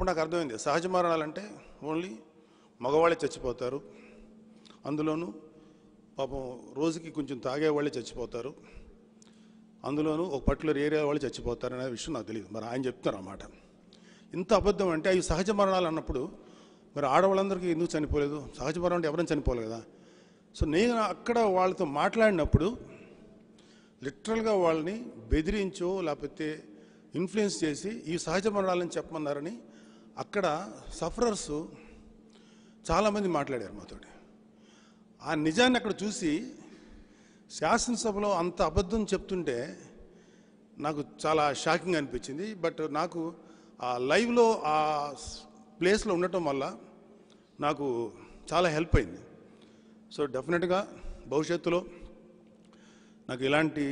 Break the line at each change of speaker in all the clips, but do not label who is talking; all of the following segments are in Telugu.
అప్పుడు నాకు అర్థమైంది సహజ మరణాలంటే ఓన్లీ మగవాళ్ళే చచ్చిపోతారు అందులోనూ పాపం రోజుకి కొంచెం తాగేవాళ్ళే చచ్చిపోతారు అందులోనూ ఒక పర్టికులర్ ఏరియా వాళ్ళు చచ్చిపోతారు అనే విషయం నాకు తెలియదు మరి ఆయన చెప్తున్నారు అన్నమాట ఇంత అబద్ధం అంటే అవి సహజ మరణాలు అన్నప్పుడు మరి ఆడవాళ్ళందరికీ ఎందుకు చనిపోలేదు సహజ మరణం అంటే ఎవరైనా చనిపోలేదు కదా సో నేను అక్కడ వాళ్ళతో మాట్లాడినప్పుడు లిటరల్గా వాళ్ళని బెదిరించో లేకపోతే ఇన్ఫ్లుయెన్స్ చేసి ఈ సహజ మరణాలను చెప్పమన్నారని అక్కడ సఫరర్స్ చాలామంది మాట్లాడారు మాతోటి ఆ నిజాన్ని అక్కడ చూసి శాసనసభలో అంత అబద్ధం చెప్తుంటే నాకు చాలా షాకింగ్ అనిపించింది బట్ నాకు ఆ లైవ్లో ఆ ప్లేస్లో ఉండటం వల్ల నాకు చాలా హెల్ప్ అయింది సో డెఫినెట్గా భవిష్యత్తులో నాకు ఇలాంటి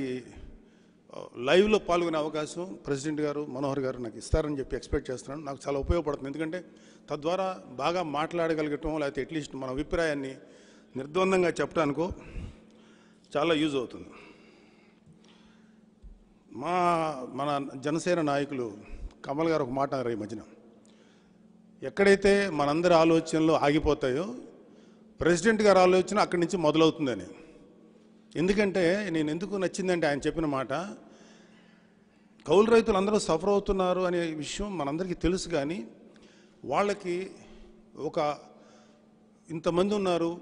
లైవ్లో పాల్గొనే అవకాశం ప్రెసిడెంట్ గారు మనోహర్ గారు నాకు ఇస్తారని చెప్పి ఎక్స్పెక్ట్ చేస్తున్నాను నాకు చాలా ఉపయోగపడుతుంది ఎందుకంటే తద్వారా బాగా మాట్లాడగలగటం లేకపోతే అట్లీస్ట్ మన అభిప్రాయాన్ని నిర్ద్వందంగా చెప్పడానికో చాలా యూజ్ అవుతుంది మా మన జనసేన నాయకులు కమల్ గారు ఒక మాట అన్నారు ఈ మధ్యన ఎక్కడైతే మనందరి ఆలోచనలు ఆగిపోతాయో ప్రెసిడెంట్ గారు ఆలోచన అక్కడి నుంచి మొదలవుతుందని ఎందుకంటే నేను ఎందుకు నచ్చిందంటే ఆయన చెప్పిన మాట కౌలు రైతులు అందరూ సఫర్ అవుతున్నారు అనే విషయం మనందరికీ తెలుసు కానీ వాళ్ళకి ఒక ఇంతమంది ఉన్నారు